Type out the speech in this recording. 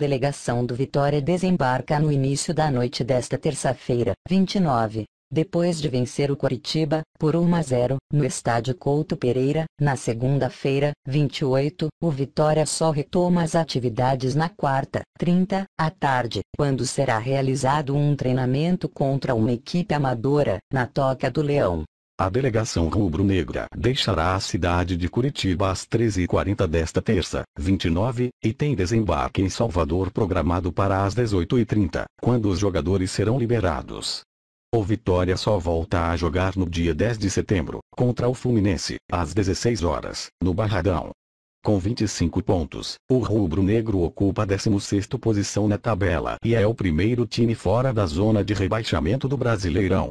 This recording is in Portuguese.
Delegação do Vitória desembarca no início da noite desta terça-feira, 29, depois de vencer o Coritiba, por 1 a 0, no estádio Couto Pereira, na segunda-feira, 28, o Vitória só retoma as atividades na quarta, 30, à tarde, quando será realizado um treinamento contra uma equipe amadora, na Toca do Leão. A delegação rubro-negra deixará a cidade de Curitiba às 13h40 desta terça, 29, e tem desembarque em Salvador programado para às 18h30, quando os jogadores serão liberados. O Vitória só volta a jogar no dia 10 de setembro, contra o Fluminense, às 16 horas, no Barradão. Com 25 pontos, o rubro-negro ocupa a 16ª posição na tabela e é o primeiro time fora da zona de rebaixamento do Brasileirão.